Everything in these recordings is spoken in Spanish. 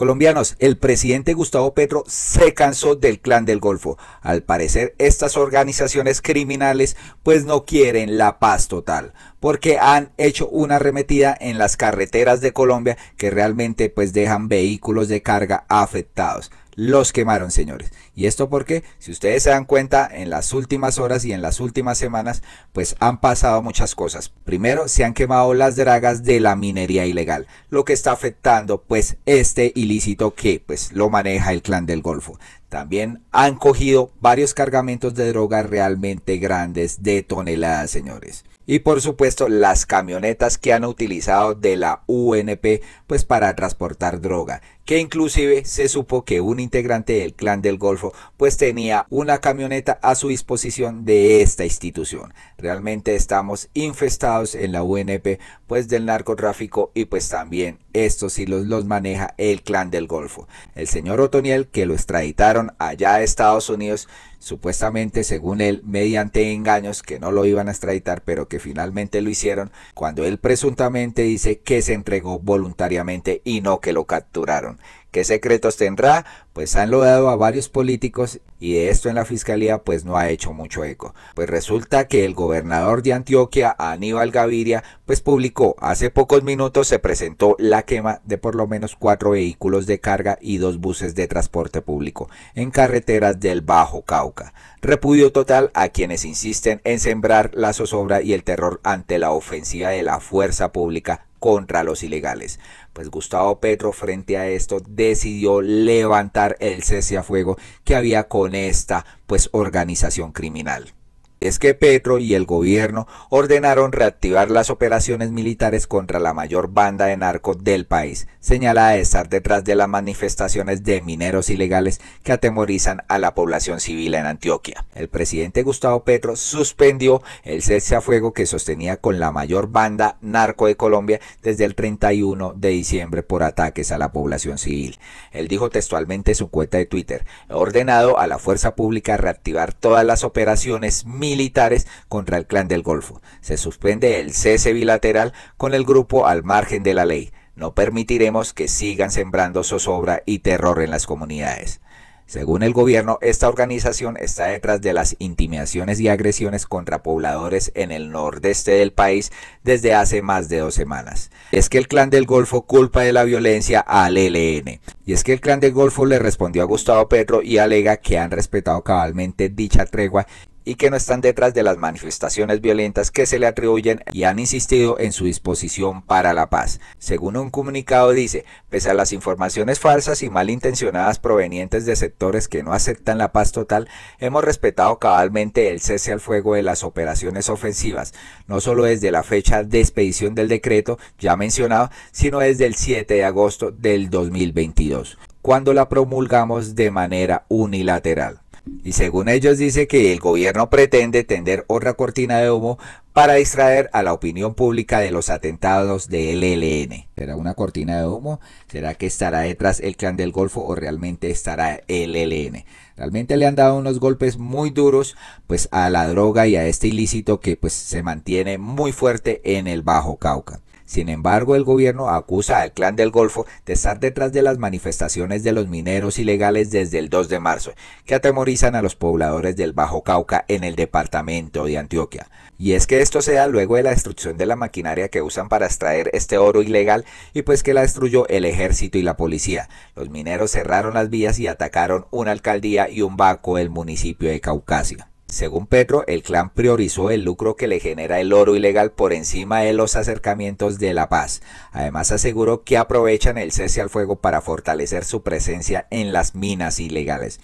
Colombianos, el presidente Gustavo Petro se cansó del clan del Golfo. Al parecer, estas organizaciones criminales pues no quieren la paz total, porque han hecho una arremetida en las carreteras de Colombia que realmente pues dejan vehículos de carga afectados los quemaron, señores. Y esto porque, si ustedes se dan cuenta, en las últimas horas y en las últimas semanas, pues han pasado muchas cosas. Primero, se han quemado las dragas de la minería ilegal, lo que está afectando pues este ilícito que pues lo maneja el clan del Golfo. También han cogido varios cargamentos de drogas realmente grandes de toneladas, señores y por supuesto las camionetas que han utilizado de la UNP pues para transportar droga, que inclusive se supo que un integrante del clan del Golfo pues tenía una camioneta a su disposición de esta institución. Realmente estamos infestados en la UNP pues del narcotráfico y pues también estos si los, maneja el clan del Golfo. El señor Otoniel, que lo extraditaron allá a Estados Unidos, supuestamente según él, mediante engaños que no lo iban a extraditar, pero que finalmente lo hicieron, cuando él presuntamente dice que se entregó voluntariamente y no que lo capturaron. ¿Qué secretos tendrá? Pues han dado a varios políticos y de esto en la fiscalía pues no ha hecho mucho eco. Pues resulta que el gobernador de Antioquia, Aníbal Gaviria, pues publicó hace pocos minutos se presentó la quema de por lo menos cuatro vehículos de carga y dos buses de transporte público en carreteras del Bajo Cauca. Repudio total a quienes insisten en sembrar la zozobra y el terror ante la ofensiva de la fuerza pública contra los ilegales. Pues Gustavo Petro frente a esto decidió levantar el cese a fuego que había con esta pues organización criminal es que Petro y el gobierno ordenaron reactivar las operaciones militares contra la mayor banda de narcos del país, señalada de estar detrás de las manifestaciones de mineros ilegales que atemorizan a la población civil en Antioquia. El presidente Gustavo Petro suspendió el cese a fuego que sostenía con la mayor banda narco de Colombia desde el 31 de diciembre por ataques a la población civil. Él dijo textualmente en su cuenta de Twitter, ordenado a la fuerza pública reactivar todas las operaciones militares militares contra el Clan del Golfo. Se suspende el cese bilateral con el grupo al margen de la ley. No permitiremos que sigan sembrando zozobra y terror en las comunidades. Según el gobierno, esta organización está detrás de las intimidaciones y agresiones contra pobladores en el nordeste del país desde hace más de dos semanas. Es que el clan del Golfo culpa de la violencia al e L.N. Y es que el clan del Golfo le respondió a Gustavo Petro y alega que han respetado cabalmente dicha tregua y que no están detrás de las manifestaciones violentas que se le atribuyen y han insistido en su disposición para la paz. Según un comunicado dice, pese a las informaciones falsas y malintencionadas provenientes de sectores que no aceptan la paz total, hemos respetado cabalmente el cese al fuego de las operaciones ofensivas, no solo desde la fecha de expedición del decreto ya mencionado, sino desde el 7 de agosto del 2022, cuando la promulgamos de manera unilateral. Y según ellos dice que el gobierno pretende tender otra cortina de humo para distraer a la opinión pública de los atentados del ELN. ¿Será una cortina de humo? ¿Será que estará detrás el clan del Golfo o realmente estará el ELN? Realmente le han dado unos golpes muy duros pues a la droga y a este ilícito que pues se mantiene muy fuerte en el Bajo Cauca. Sin embargo, el gobierno acusa al clan del Golfo de estar detrás de las manifestaciones de los mineros ilegales desde el 2 de marzo, que atemorizan a los pobladores del Bajo Cauca en el departamento de Antioquia. Y es que esto se da luego de la destrucción de la maquinaria que usan para extraer este oro ilegal y pues que la destruyó el ejército y la policía. Los mineros cerraron las vías y atacaron una alcaldía y un banco del municipio de Caucasia. Según Petro, el clan priorizó el lucro que le genera el oro ilegal por encima de los acercamientos de la paz. Además aseguró que aprovechan el cese al fuego para fortalecer su presencia en las minas ilegales.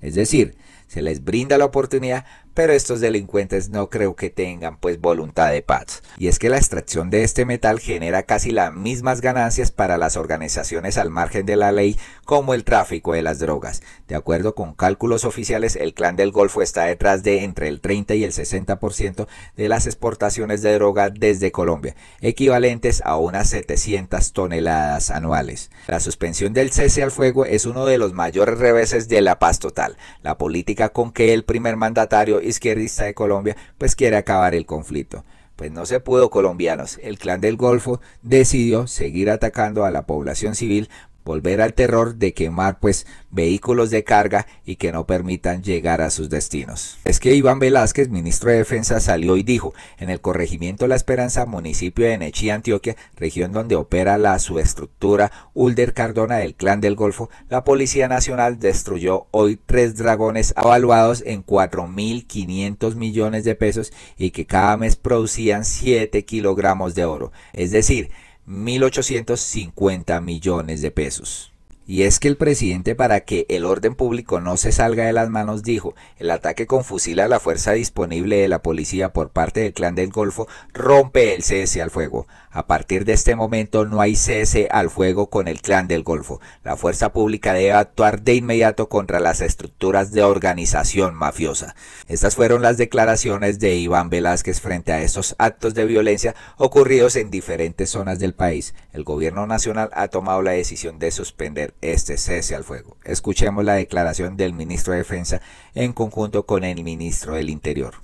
Es decir, se les brinda la oportunidad pero estos delincuentes no creo que tengan pues voluntad de paz. Y es que la extracción de este metal genera casi las mismas ganancias para las organizaciones al margen de la ley como el tráfico de las drogas. De acuerdo con cálculos oficiales, el clan del Golfo está detrás de entre el 30 y el 60% de las exportaciones de droga desde Colombia, equivalentes a unas 700 toneladas anuales. La suspensión del cese al fuego es uno de los mayores reveses de la paz total. La política con que el primer mandatario izquierdista de Colombia, pues quiere acabar el conflicto. Pues no se pudo, colombianos. El clan del Golfo decidió seguir atacando a la población civil volver al terror de quemar pues vehículos de carga y que no permitan llegar a sus destinos. Es que Iván Velázquez, ministro de Defensa, salió y dijo, en el corregimiento La Esperanza, municipio de Nechí Antioquia, región donde opera la subestructura Ulder Cardona del Clan del Golfo, la Policía Nacional destruyó hoy tres dragones avaluados en 4.500 millones de pesos y que cada mes producían 7 kilogramos de oro. Es decir, 1.850 millones de pesos. Y es que el presidente, para que el orden público no se salga de las manos, dijo, el ataque con fusil a la fuerza disponible de la policía por parte del clan del Golfo rompe el cese al fuego. A partir de este momento no hay cese al fuego con el clan del Golfo. La fuerza pública debe actuar de inmediato contra las estructuras de organización mafiosa. Estas fueron las declaraciones de Iván Velázquez frente a estos actos de violencia ocurridos en diferentes zonas del país. El gobierno nacional ha tomado la decisión de suspender este cese al fuego. Escuchemos la declaración del ministro de Defensa en conjunto con el ministro del Interior.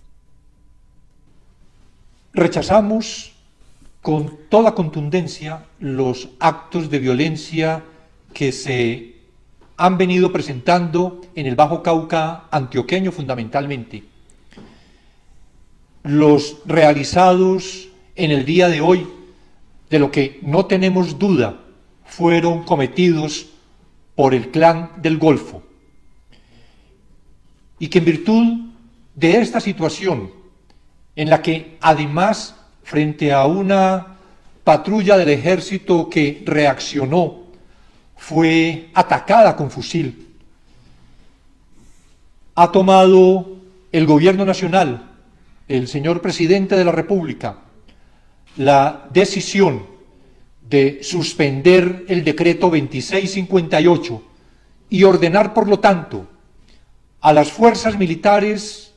Rechazamos con toda contundencia los actos de violencia que se han venido presentando en el Bajo Cauca antioqueño fundamentalmente. Los realizados en el día de hoy, de lo que no tenemos duda, fueron cometidos por el clan del Golfo. Y que en virtud de esta situación, en la que además frente a una patrulla del ejército que reaccionó, fue atacada con fusil, ha tomado el gobierno nacional, el señor presidente de la República, la decisión de suspender el decreto 2658 y ordenar, por lo tanto, a las fuerzas militares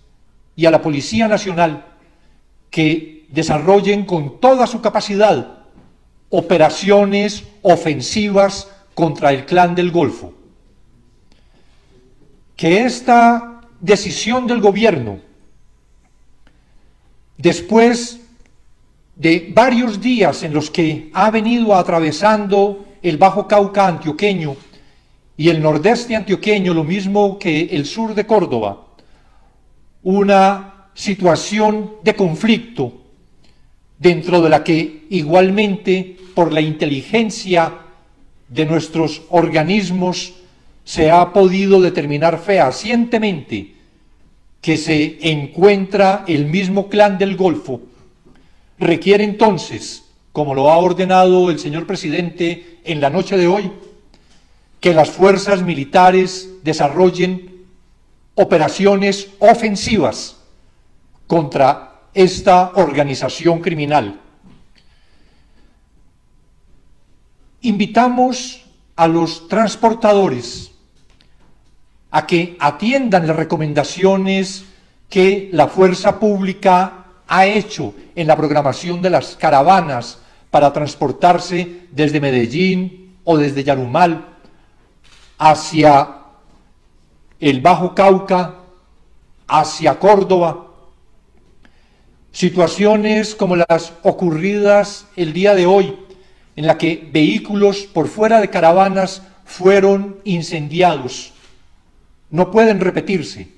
y a la Policía Nacional que desarrollen con toda su capacidad operaciones ofensivas contra el clan del Golfo. Que esta decisión del gobierno, después de varios días en los que ha venido atravesando el Bajo Cauca antioqueño y el nordeste antioqueño, lo mismo que el sur de Córdoba, una situación de conflicto dentro de la que igualmente por la inteligencia de nuestros organismos se ha podido determinar fehacientemente que se encuentra el mismo clan del Golfo requiere entonces, como lo ha ordenado el señor presidente en la noche de hoy, que las fuerzas militares desarrollen operaciones ofensivas contra esta organización criminal. Invitamos a los transportadores a que atiendan las recomendaciones que la fuerza pública ha hecho en la programación de las caravanas para transportarse desde Medellín o desde Yarumal hacia el Bajo Cauca, hacia Córdoba. Situaciones como las ocurridas el día de hoy, en la que vehículos por fuera de caravanas fueron incendiados, no pueden repetirse.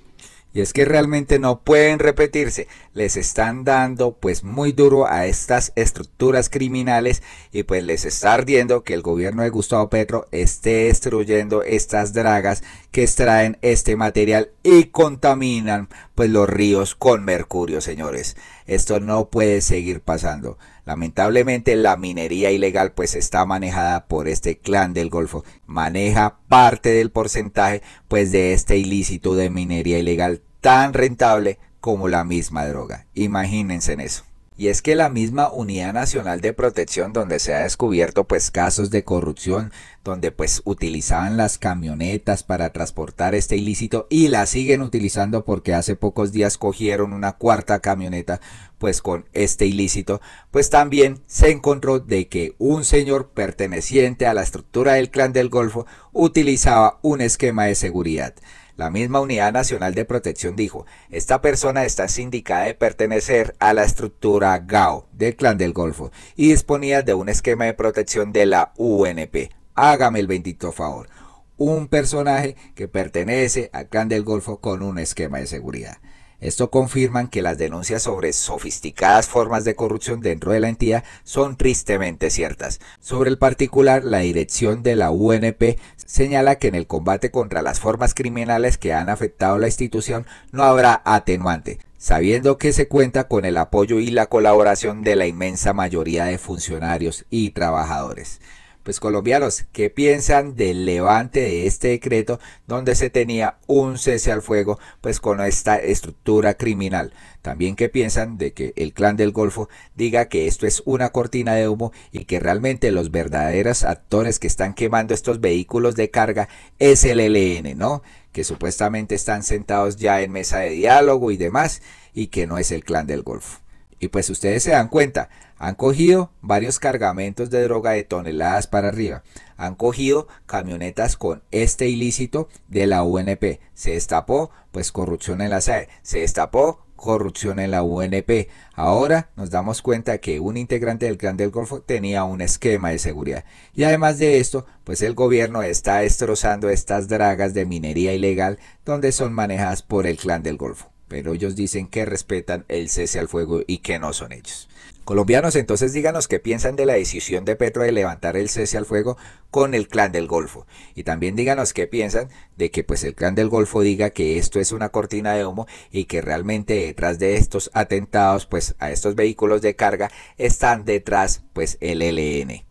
Y es que realmente no pueden repetirse. Les están dando pues muy duro a estas estructuras criminales y pues les está ardiendo que el gobierno de Gustavo Petro esté destruyendo estas dragas que extraen este material y contaminan pues los ríos con mercurio, señores. Esto no puede seguir pasando. Lamentablemente la minería ilegal pues está manejada por este clan del Golfo. Maneja parte del porcentaje pues de este ilícito de minería ilegal tan rentable como la misma droga. Imagínense en eso y es que la misma Unidad Nacional de Protección donde se ha descubierto pues casos de corrupción donde pues utilizaban las camionetas para transportar este ilícito y la siguen utilizando porque hace pocos días cogieron una cuarta camioneta pues con este ilícito pues también se encontró de que un señor perteneciente a la estructura del clan del Golfo utilizaba un esquema de seguridad la misma Unidad Nacional de Protección dijo, esta persona está sindicada de pertenecer a la estructura GAO del Clan del Golfo y disponía de un esquema de protección de la UNP. Hágame el bendito favor. Un personaje que pertenece al Clan del Golfo con un esquema de seguridad. Esto confirma que las denuncias sobre sofisticadas formas de corrupción dentro de la entidad son tristemente ciertas. Sobre el particular, la dirección de la UNP señala que en el combate contra las formas criminales que han afectado a la institución no habrá atenuante, sabiendo que se cuenta con el apoyo y la colaboración de la inmensa mayoría de funcionarios y trabajadores. Pues colombianos, ¿qué piensan del levante de este decreto donde se tenía un cese al fuego pues con esta estructura criminal? También qué piensan de que el clan del Golfo diga que esto es una cortina de humo y que realmente los verdaderos actores que están quemando estos vehículos de carga es el e LN, ¿no? Que supuestamente están sentados ya en mesa de diálogo y demás y que no es el clan del Golfo. Y pues ustedes se dan cuenta, han cogido varios cargamentos de droga de toneladas para arriba. Han cogido camionetas con este ilícito de la UNP. Se destapó, pues corrupción en la SAE. Se destapó, corrupción en la UNP. Ahora nos damos cuenta que un integrante del Clan del Golfo tenía un esquema de seguridad. Y además de esto, pues el gobierno está destrozando estas dragas de minería ilegal donde son manejadas por el Clan del Golfo pero ellos dicen que respetan el cese al fuego y que no son ellos. Colombianos, entonces díganos qué piensan de la decisión de Petro de levantar el cese al fuego con el clan del Golfo. Y también díganos qué piensan de que pues el clan del Golfo diga que esto es una cortina de humo y que realmente detrás de estos atentados pues a estos vehículos de carga están detrás pues el e LN.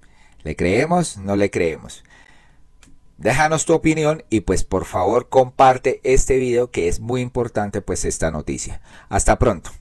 ¿Le creemos? No le creemos. Déjanos tu opinión y pues por favor comparte este video que es muy importante pues esta noticia. Hasta pronto.